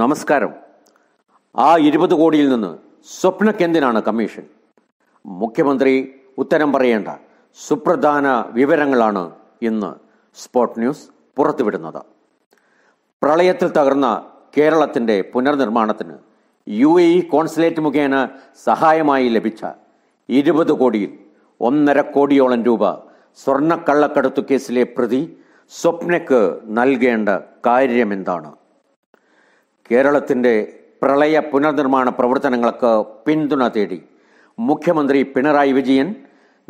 നമസ്കാരം ആ ഇരുപത് കോടിയിൽ നിന്ന് സ്വപ്നക്കെന്തിനാണ് കമ്മീഷൻ മുഖ്യമന്ത്രി ഉത്തരം പറയേണ്ട സുപ്രധാന വിവരങ്ങളാണ് ഇന്ന് സ്പോട്ട് ന്യൂസ് പുറത്തുവിടുന്നത് പ്രളയത്തിൽ തകർന്ന കേരളത്തിൻ്റെ പുനർനിർമ്മാണത്തിന് യു എ ഇ കോൺസുലേറ്റ് മുഖേന സഹായമായി ലഭിച്ച ഇരുപത് കോടിയിൽ ഒന്നര കോടിയോളം രൂപ സ്വർണ്ണക്കള്ളക്കടത്തു കേസിലെ പ്രതി സ്വപ്നയ്ക്ക് നൽകേണ്ട കാര്യമെന്താണ് കേരളത്തിൻ്റെ പ്രളയ പുനർനിർമ്മാണ പ്രവർത്തനങ്ങൾക്ക് പിന്തുണ തേടി മുഖ്യമന്ത്രി പിണറായി വിജയൻ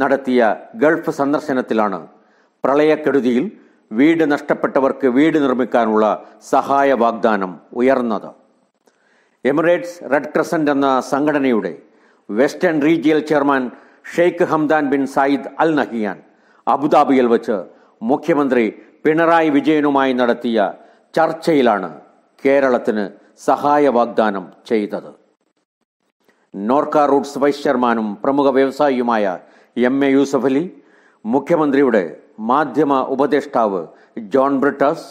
നടത്തിയ ഗൾഫ് സന്ദർശനത്തിലാണ് പ്രളയക്കെടുതിയിൽ വീട് നഷ്ടപ്പെട്ടവർക്ക് വീട് നിർമ്മിക്കാനുള്ള സഹായ വാഗ്ദാനം ഉയർന്നത് എമിറേറ്റ്സ് റെഡ് ക്രസൻ്റ് എന്ന സംഘടനയുടെ western regional chairman Sheikh Hamdan bin Zayed Al Nahyan അബുദാബിയിൽ വച്ച് മുഖ്യമന്ത്രി പിണറായി വിജയനുമായി നടത്തിയ ചർച്ചയിലാണ് കേരളത്തിന് സഹായ വാഗ്ദാനം ചെയ്തത് നോർക്ക റൂട്ട്സ് വൈസ് ചെയർമാനും പ്രമുഖ വ്യവസായിയുമായ എം എ യൂസഫലി മുഖ്യമന്ത്രിയുടെ മാധ്യമ ഉപദേഷ്ടാവ് ജോൺ ബ്രിട്ടസ്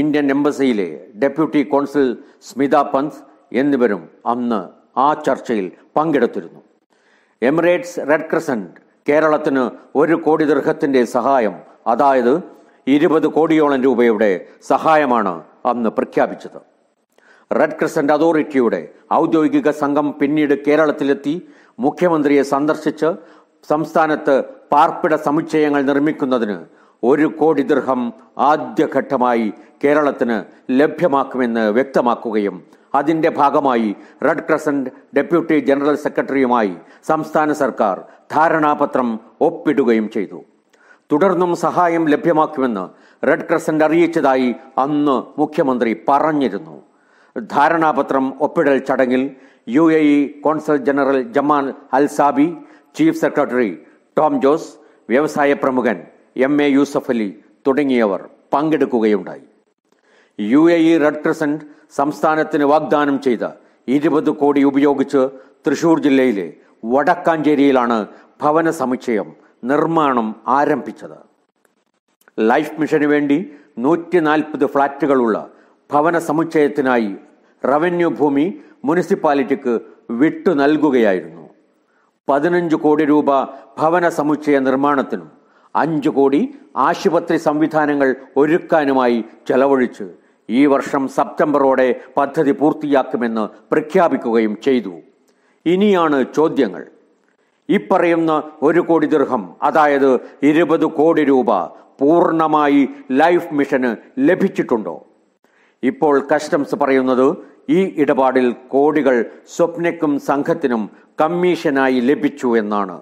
ഇന്ത്യൻ എംബസിയിലെ ഡെപ്യൂട്ടി കോൺസുൽ സ്മിത പന്ത് എന്നിവരും അന്ന് ആ ചർച്ചയിൽ പങ്കെടുത്തിരുന്നു എമിറേറ്റ്സ് റെഡ് ക്രസൻറ്റ് കേരളത്തിന് ഒരു കോടി ദീർഘത്തിൻ്റെ സഹായം അതായത് ഇരുപത് കോടിയോളം രൂപയുടെ സഹായമാണ് അന്ന് പ്രഖ്യാപിച്ചത് റെഡ് ക്രിസന്റ് അതോറിറ്റിയുടെ ഔദ്യോഗിക സംഘം പിന്നീട് കേരളത്തിലെത്തി മുഖ്യമന്ത്രിയെ സന്ദർശിച്ച് സംസ്ഥാനത്ത് പാർപ്പിട സമുച്ചയങ്ങൾ നിർമ്മിക്കുന്നതിന് ഒരു കോടി ദീർഘം ആദ്യഘട്ടമായി കേരളത്തിന് ലഭ്യമാക്കുമെന്ന് വ്യക്തമാക്കുകയും അതിന്റെ ഭാഗമായി റെഡ് ക്രസന്റ് ഡെപ്യൂട്ടി ജനറൽ സെക്രട്ടറിയുമായി സംസ്ഥാന സർക്കാർ ധാരണാപത്രം ഒപ്പിടുകയും ചെയ്തു തുടർന്നും സഹായം ലഭ്യമാക്കുമെന്ന് റെഡ് ക്രസന്റ് അറിയിച്ചതായി അന്ന് മുഖ്യമന്ത്രി പറഞ്ഞിരുന്നു ധാരണാപത്രം ഒപ്പിടൽ ചടങ്ങിൽ U A E consul general Jamal Alsabi chief secretary Tom Jose വ്യവസായ പ്രമുഖൻ എം എ യൂസഫ് അലി തുടങ്ങിയവർ പങ്കെടുക്കുകയുണ്ടായി U A E red crescent സംസ്ഥാനത്തിന് വാഗ്ദാനം ചെയ്ത ഇരുപത് കോടി ഉപയോഗിച്ച് തൃശൂർ ജില്ലയിലെ വടക്കാഞ്ചേരിയിലാണ് ഭവന സമുച്ചയം നിർമ്മാണം ആരംഭിച്ചത് ലൈഫ് മിഷന് വേണ്ടി നൂറ്റി നാൽപ്പത് ഫ്ളാറ്റുകളുള്ള ഭവന സമുച്ചയത്തിനായി റവന്യൂ ഭൂമി മുനിസിപ്പാലിറ്റിക്ക് വിട്ടു നൽകുകയായിരുന്നു പതിനഞ്ച് കോടി രൂപ ഭവന സമുച്ചയ നിർമ്മാണത്തിനും അഞ്ച് കോടി ആശുപത്രി സംവിധാനങ്ങൾ ഒരുക്കാനുമായി ചെലവഴിച്ച് ഈ വർഷം സെപ്റ്റംബറോടെ പദ്ധതി പൂർത്തിയാക്കുമെന്ന് പ്രഖ്യാപിക്കുകയും ചെയ്തു ഇനിയാണ് ചോദ്യങ്ങൾ ഇപ്പറയുന്ന ഒരു കോടി ദീർഘം അതായത് ഇരുപത് കോടി രൂപ പൂർണ്ണമായി ലൈഫ് മിഷന് ലഭിച്ചിട്ടുണ്ടോ ഇപ്പോൾ കസ്റ്റംസ് പറയുന്നത് ഈ ഇടപാടിൽ കോടികൾ സ്വപ്നയ്ക്കും സംഘത്തിനും കമ്മീഷനായി ലഭിച്ചു എന്നാണ്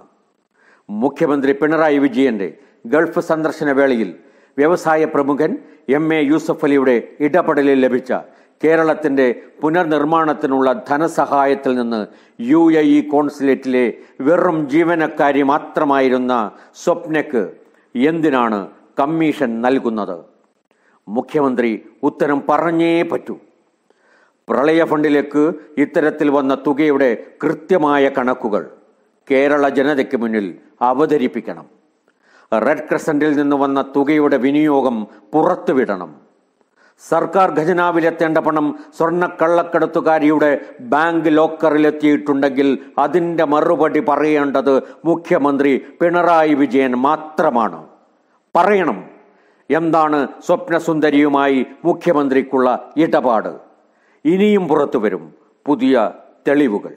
മുഖ്യമന്ത്രി പിണറായി വിജയന്റെ ഗൾഫ് സന്ദർശന വേളയിൽ വ്യവസായ പ്രമുഖൻ എം എ യൂസഫ് അലിയുടെ ഇടപെടലിൽ ലഭിച്ച കേരളത്തിന്റെ പുനർനിർമ്മാണത്തിനുള്ള ധനസഹായത്തിൽ നിന്ന് യു എ ഇ കോൺസുലേറ്റിലെ വെറും ജീവനക്കാരി മാത്രമായിരുന്ന സ്വപ്നയ്ക്ക് എന്തിനാണ് കമ്മീഷൻ നൽകുന്നത് മുഖ്യമന്ത്രി ഉത്തരം പറഞ്ഞേ പറ്റൂ പ്രളയ ഫണ്ടിലേക്ക് ഇത്തരത്തിൽ വന്ന തുകയുടെ കൃത്യമായ കണക്കുകൾ കേരള ജനതയ്ക്ക് മുന്നിൽ അവതരിപ്പിക്കണം റെഡ് ക്രസന്റിൽ നിന്ന് വന്ന തുകയുടെ വിനിയോഗം പുറത്തുവിടണം സർക്കാർ ഖജനാവിലെത്തേണ്ട പണം സ്വർണ്ണക്കള്ളക്കടത്തുകാരിയുടെ ബാങ്ക് ലോക്കറിലെത്തിയിട്ടുണ്ടെങ്കിൽ അതിന്റെ മറുപടി പറയേണ്ടത് മുഖ്യമന്ത്രി പിണറായി വിജയൻ മാത്രമാണ് പറയണം എന്താണ് സ്വപ്നസുന്ദരിയുമായി മുഖ്യമന്ത്രിക്കുള്ള ഇടപാട് ഇനിയും പുറത്തു വരും പുതിയ തെളിവുകൾ